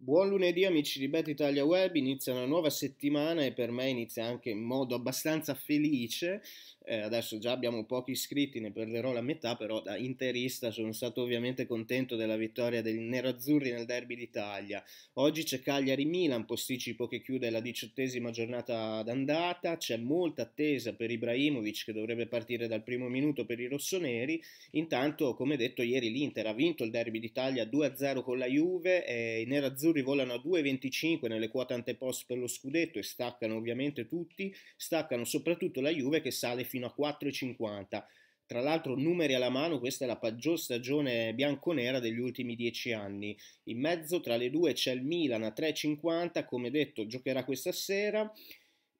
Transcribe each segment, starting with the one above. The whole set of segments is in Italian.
Buon lunedì amici di Bet Italia Web, inizia una nuova settimana e per me inizia anche in modo abbastanza felice. Eh, adesso già abbiamo pochi iscritti, ne perderò la metà, però da interista sono stato ovviamente contento della vittoria dei nerazzurri nel derby d'Italia. Oggi c'è Cagliari-Milan, posticipo che chiude la diciottesima giornata d'andata, c'è molta attesa per Ibrahimovic che dovrebbe partire dal primo minuto per i rossoneri. Intanto, come detto ieri, l'Inter ha vinto il derby d'Italia 2-0 con la Juve e i nerazzurri nerazzurri volano a 2,25 nelle quote anteposte per lo scudetto e staccano ovviamente tutti, staccano soprattutto la Juve che sale fino a 4,50. Tra l'altro, numeri alla mano, questa è la peggior stagione bianconera degli ultimi dieci anni. In mezzo tra le due c'è il Milan a 3,50, come detto, giocherà questa sera.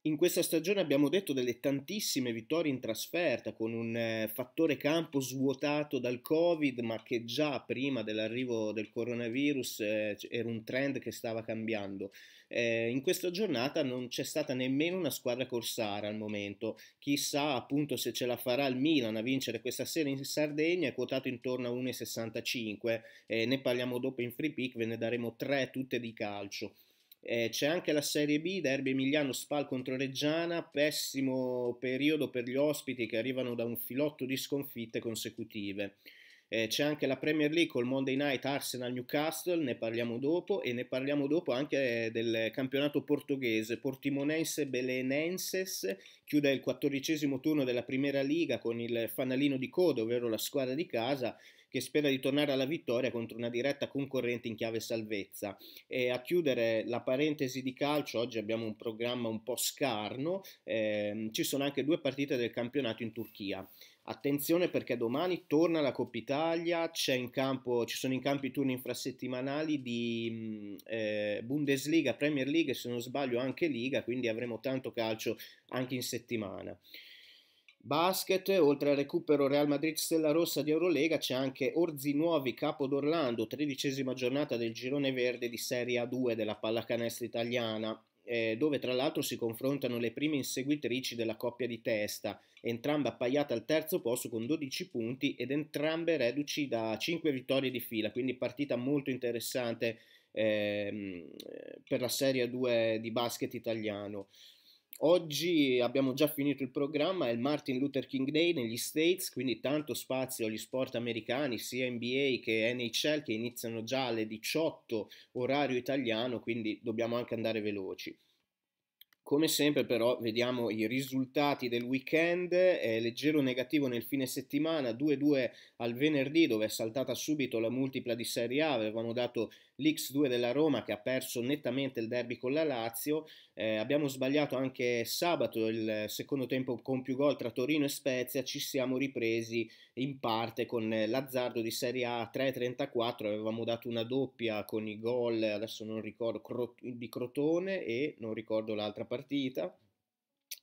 In questa stagione abbiamo detto delle tantissime vittorie in trasferta con un eh, fattore campo svuotato dal Covid, ma che già prima dell'arrivo del coronavirus eh, era un trend che stava cambiando. Eh, in questa giornata non c'è stata nemmeno una squadra corsara al momento. Chissà appunto se ce la farà il Milan a vincere questa sera in Sardegna, è quotato intorno a 1,65. Eh, ne parliamo dopo in free pick, ve ne daremo tre tutte di calcio. Eh, c'è anche la Serie B, Derby Emiliano Spal contro Reggiana, pessimo periodo per gli ospiti che arrivano da un filotto di sconfitte consecutive. Eh, c'è anche la Premier League col Monday Night Arsenal Newcastle, ne parliamo dopo e ne parliamo dopo anche eh, del campionato portoghese Portimonense Belenenses chiude il quattordicesimo turno della Primera Liga con il fanalino di coda, ovvero la squadra di casa che spera di tornare alla vittoria contro una diretta concorrente in chiave salvezza. E a chiudere la parentesi di calcio, oggi abbiamo un programma un po' scarno, ehm, ci sono anche due partite del campionato in Turchia. Attenzione perché domani torna la Coppa Italia, campo, ci sono in campo i turni infrasettimanali di mm, eh, Bundesliga, Premier League se non sbaglio anche Liga, quindi avremo tanto calcio anche in settimana. Basket, oltre al recupero Real Madrid Stella Rossa di Eurolega, c'è anche Orzi Nuovi, capo d'Orlando, tredicesima giornata del girone verde di Serie A2 della pallacanestro italiana eh, dove tra l'altro si confrontano le prime inseguitrici della coppia di testa, entrambe appaiate al terzo posto con 12 punti ed entrambe reduci da 5 vittorie di fila, quindi partita molto interessante eh, per la Serie 2 di basket italiano. Oggi abbiamo già finito il programma, è il Martin Luther King Day negli States, quindi tanto spazio agli sport americani, sia NBA che NHL, che iniziano già alle 18 orario italiano, quindi dobbiamo anche andare veloci. Come sempre però vediamo i risultati del weekend, è leggero negativo nel fine settimana, 2-2 al venerdì dove è saltata subito la multipla di Serie A, avevamo dato l'X2 della Roma che ha perso nettamente il derby con la Lazio, eh, abbiamo sbagliato anche sabato il secondo tempo con più gol tra Torino e Spezia, ci siamo ripresi in parte con l'azzardo di Serie A 3-34, avevamo dato una doppia con i gol, adesso non ricordo, di Crotone e non ricordo l'altra partita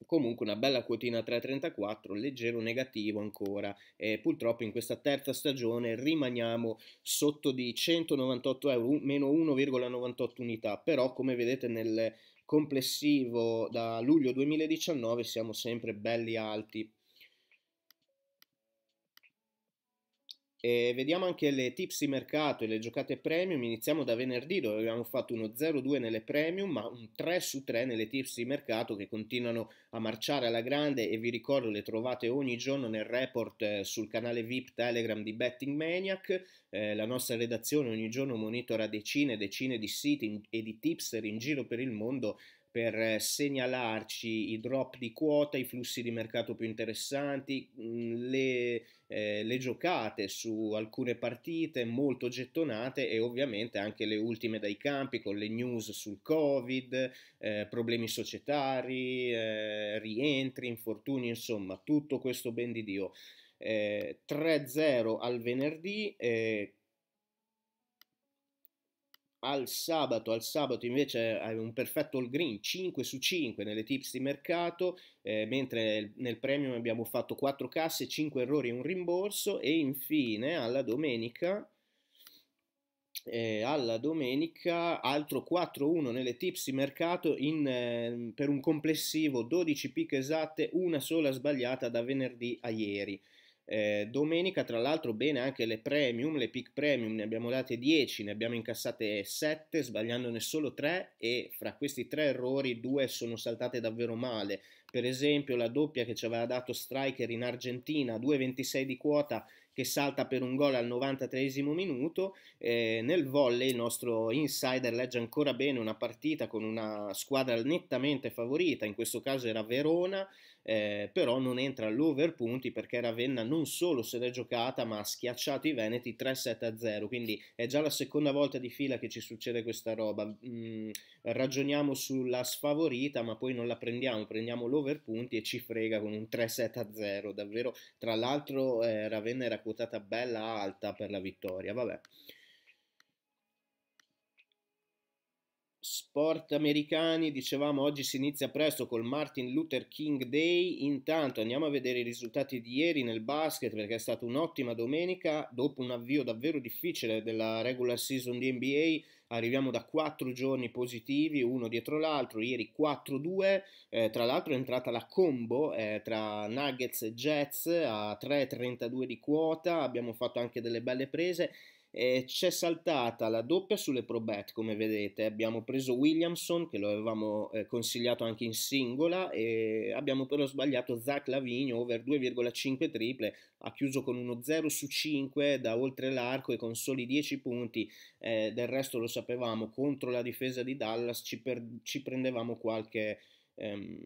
comunque una bella quotina 3,34, leggero negativo ancora. E purtroppo in questa terza stagione rimaniamo sotto di 198 euro, meno 1,98 unità, però come vedete nel complessivo da luglio 2019 siamo sempre belli alti E vediamo anche le tips di mercato e le giocate premium. Iniziamo da venerdì dove abbiamo fatto uno 0-2 nelle premium, ma un 3 su 3 nelle tips di mercato che continuano a marciare alla grande e vi ricordo le trovate ogni giorno nel report eh, sul canale VIP Telegram di Betting Maniac. Eh, la nostra redazione ogni giorno monitora decine e decine di siti e di tipster in giro per il mondo per eh, segnalarci i drop di quota, i flussi di mercato più interessanti, mm, le, eh, le, giocate su alcune partite molto gettonate e ovviamente anche le ultime dai campi con le news sul Covid, eh, problemi societari, eh, rientri, infortuni, insomma tutto questo ben di Dio. 3-0 eh, al venerdì eh, al sabato, al sabato invece hai un perfetto all green 5 su 5 nelle tips di mercato, eh, mentre nel premium abbiamo fatto 4 casse, 5 errori e un rimborso e infine alla domenica eh, alla domenica altro 4-1 nelle tips di mercato in, eh, per un complessivo 12 picche esatte, una sola sbagliata da venerdì a ieri. Eh, domenica, tra l'altro, bene anche le premium, le pick premium, ne abbiamo date 10, ne abbiamo incassate 7, sbagliandone solo 3 e fra questi 3 errori 2 sono saltate davvero male. Per esempio la doppia che ci aveva dato Striker in Argentina, 2,26 di quota che salta per un gol al 93 minuto. Eh, nel volley il nostro insider legge ancora bene una partita con una squadra nettamente favorita, in questo caso era Verona, eh, però non entra all'over punti perché Ravenna non solo se l'è giocata ma ha schiacciato i Veneti 3-7-0, quindi è già la seconda volta di fila che ci succede questa roba, mm, ragioniamo sulla sfavorita ma poi non la prendiamo, prendiamo l'over punti e ci frega con un 3-7-0, davvero, tra l'altro eh, Ravenna era quotata bella alta per la vittoria, vabbè. Sport americani, dicevamo oggi si inizia presto col Martin Luther King Day, intanto andiamo a vedere i risultati di ieri nel basket perché è stata un'ottima domenica, dopo un avvio davvero difficile della regular season di NBA, arriviamo da quattro giorni positivi, uno dietro l'altro, ieri 4-2, eh, tra l'altro è entrata la combo eh, tra Nuggets e Jets a 3-32 di quota, abbiamo fatto anche delle belle prese eh, c'è saltata la doppia sulle Pro come vedete. Abbiamo preso Williamson, che lo avevamo eh, consigliato anche in singola, e abbiamo però sbagliato Zach Lavigno, over 2,5 triple. Ha chiuso con uno 0 su 5 da oltre l'arco e con soli 10 punti. Eh, del resto lo sapevamo, contro la difesa di Dallas ci, per, ci prendevamo qualche... Ehm,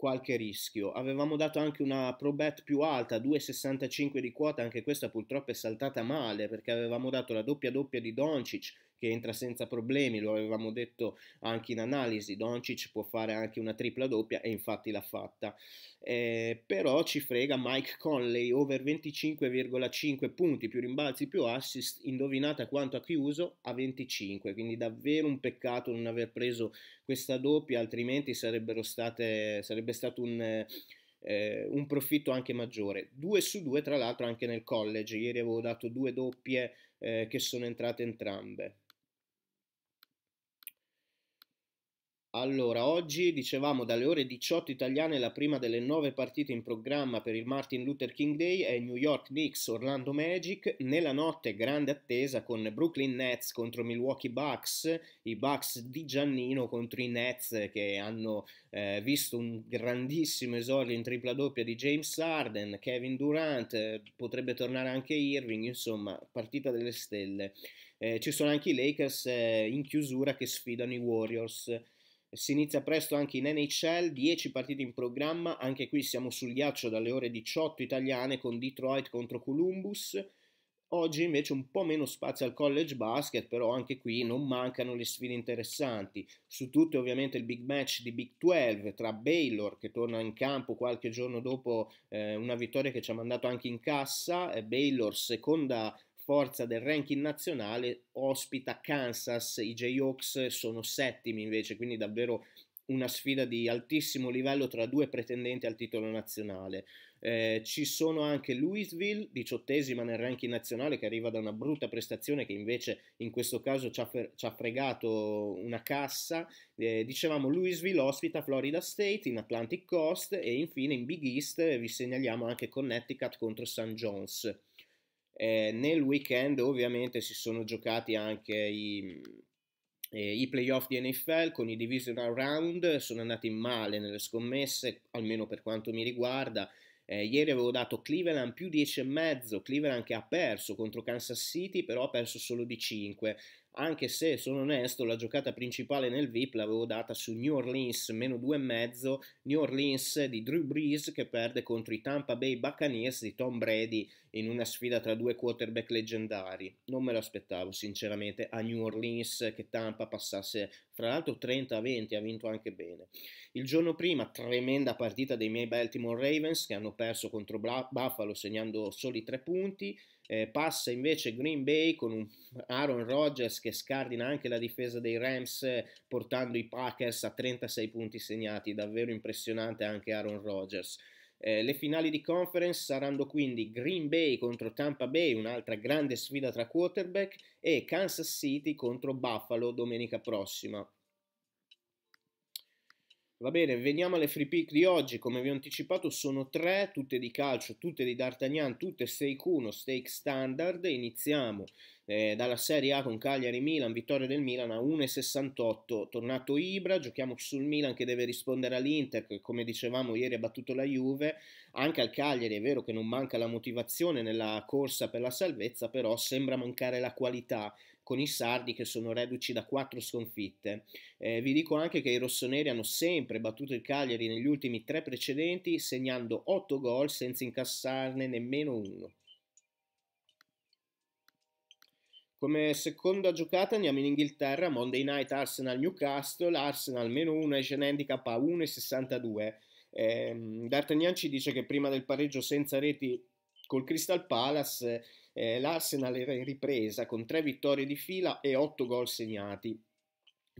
qualche rischio. Avevamo dato anche una pro più alta, 2,65 di quota, anche questa purtroppo è saltata male perché avevamo dato la doppia doppia di Doncic che entra senza problemi, lo avevamo detto anche in analisi, Doncic può fare anche una tripla doppia e infatti l'ha fatta. Eh, però ci frega Mike Conley, over 25,5 punti, più rimbalzi, più assist, indovinate quanto ha chiuso a 25, quindi davvero un peccato non aver preso questa doppia, altrimenti state, sarebbe stato un... Eh, un profitto anche maggiore. 2 su 2 tra l'altro anche nel college, ieri avevo dato due doppie eh, che sono entrate entrambe. Allora, oggi dicevamo dalle ore 18 italiane la prima delle nove partite in programma per il Martin Luther King Day è New York Knicks Orlando Magic, nella notte grande attesa con Brooklyn Nets contro Milwaukee Bucks, i Bucks di Giannino contro i Nets che hanno eh, visto un grandissimo esordio in tripla doppia di James Harden, Kevin Durant, eh, potrebbe tornare anche Irving, insomma, partita delle stelle. Eh, ci sono anche i Lakers eh, in chiusura che sfidano i Warriors si inizia presto anche in NHL, 10 partite in programma, anche qui siamo sul ghiaccio dalle ore 18 italiane con Detroit contro Columbus. Oggi invece un po' meno spazio al college basket, però anche qui non mancano le sfide interessanti. Su tutte ovviamente il big match di Big 12 tra Baylor che torna in campo qualche giorno dopo eh, una vittoria che ci ha mandato anche in cassa, Baylor seconda forza del ranking nazionale, ospita Kansas, i Jayhawks sono settimi invece, quindi davvero una sfida di altissimo livello tra due pretendenti al titolo nazionale. Eh, ci sono anche Louisville, diciottesima nel ranking nazionale, che arriva da una brutta prestazione che invece in questo caso ci ha, fre- ci ha fregato una cassa. Eh, dicevamo Louisville ospita Florida State in Atlantic Coast e infine in Big East vi segnaliamo anche Connecticut contro St. John's. Eh, nel weekend ovviamente si sono giocati anche i, eh, i playoff di NFL con i divisional round, sono andati male nelle scommesse, almeno per quanto mi riguarda. Eh, ieri avevo dato Cleveland più e mezzo, Cleveland che ha perso contro Kansas City, però ha perso solo di 5 anche se sono onesto, la giocata principale nel VIP l'avevo data su New Orleans meno 2,5, New Orleans di Drew Brees che perde contro i Tampa Bay Buccaneers di Tom Brady in una sfida tra due quarterback leggendari. Non me lo aspettavo, sinceramente a New Orleans che Tampa passasse fra l'altro 30-20, ha vinto anche bene. Il giorno prima tremenda partita dei miei Baltimore Ravens che hanno perso contro Buffalo segnando soli tre punti. Eh, passa invece Green Bay con un Aaron Rodgers che scardina anche la difesa dei Rams eh, portando i Packers a 36 punti segnati, davvero impressionante anche Aaron Rodgers. Eh, le finali di conference saranno quindi Green Bay contro Tampa Bay, un'altra grande sfida tra quarterback, e Kansas City contro Buffalo domenica prossima. Va bene, veniamo alle free pick di oggi. Come vi ho anticipato, sono tre, tutte di calcio, tutte di D'Artagnan, tutte stake 1, stake standard. Iniziamo eh, dalla Serie A con Cagliari Milan, vittoria del Milan a 1,68, tornato Ibra, giochiamo sul Milan che deve rispondere all'Inter che come dicevamo ieri ha battuto la Juve, anche al Cagliari è vero che non manca la motivazione nella corsa per la salvezza, però sembra mancare la qualità con i sardi che sono reduci da quattro sconfitte. Eh, vi dico anche che i rossoneri hanno sempre battuto il Cagliari negli ultimi tre precedenti, segnando otto gol senza incassarne nemmeno uno. Come seconda giocata andiamo in Inghilterra, Monday Night Arsenal Newcastle, Arsenal meno 1 esce in handicap a 1,62. Eh, D'Artagnan ci dice che prima del pareggio senza reti col Crystal Palace eh, l'Arsenal era in ripresa con tre vittorie di fila e otto gol segnati.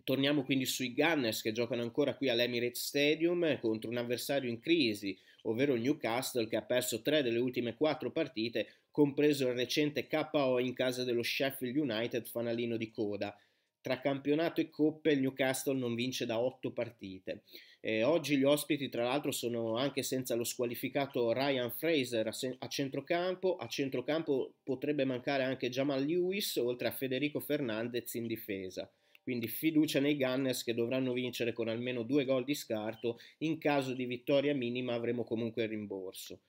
Torniamo quindi sui Gunners che giocano ancora qui all'Emirates Stadium eh, contro un avversario in crisi, ovvero il Newcastle che ha perso tre delle ultime quattro partite compreso il recente KO in casa dello Sheffield United fanalino di coda. Tra campionato e coppe il Newcastle non vince da 8 partite. E oggi gli ospiti tra l'altro sono anche senza lo squalificato Ryan Fraser a, a centrocampo, a centrocampo potrebbe mancare anche Jamal Lewis oltre a Federico Fernandez in difesa. Quindi fiducia nei Gunners che dovranno vincere con almeno due gol di scarto, in caso di vittoria minima avremo comunque il rimborso.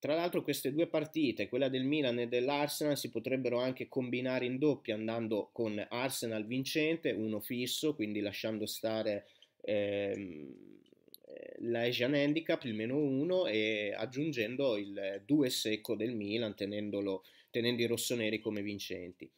Tra l'altro queste due partite, quella del Milan e dell'Arsenal, si potrebbero anche combinare in doppia andando con Arsenal vincente, uno fisso, quindi lasciando stare ehm, eh, la Handicap, il meno uno, e aggiungendo il 2 secco del Milan, tenendolo, tenendo i rossoneri come vincenti.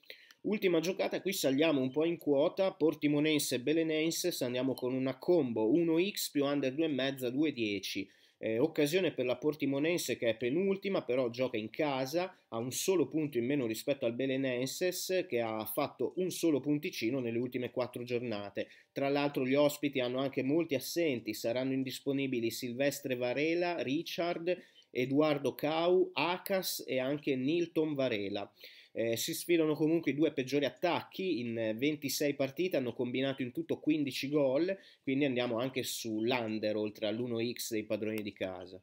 Ultima giocata, qui saliamo un po' in quota, Portimonense e Belenenses, andiamo con una combo 1x più under 2,5, 2,10 eh, occasione per la Portimonense che è penultima, però gioca in casa, ha un solo punto in meno rispetto al Belenenses che ha fatto un solo punticino nelle ultime quattro giornate. Tra l'altro gli ospiti hanno anche molti assenti, saranno indisponibili Silvestre Varela, Richard, Edoardo Cau, Acas e anche Nilton Varela. Eh, si sfidano comunque i due peggiori attacchi, in 26 partite hanno combinato in tutto 15 gol, quindi andiamo anche sull'under oltre all'1x dei padroni di casa.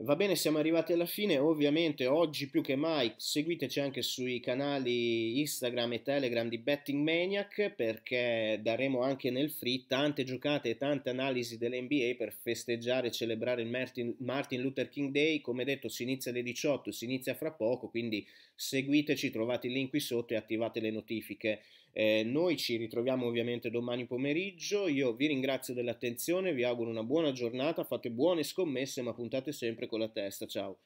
Va bene, siamo arrivati alla fine, ovviamente oggi più che mai seguiteci anche sui canali Instagram e Telegram di Betting Maniac perché daremo anche nel free tante giocate e tante analisi dell'NBA per festeggiare e celebrare il Martin Luther King Day. Come detto si inizia alle 18, si inizia fra poco, quindi seguiteci, trovate il link qui sotto e attivate le notifiche. Eh, noi ci ritroviamo ovviamente domani pomeriggio, io vi ringrazio dell'attenzione, vi auguro una buona giornata, fate buone scommesse ma puntate sempre con la testa, ciao.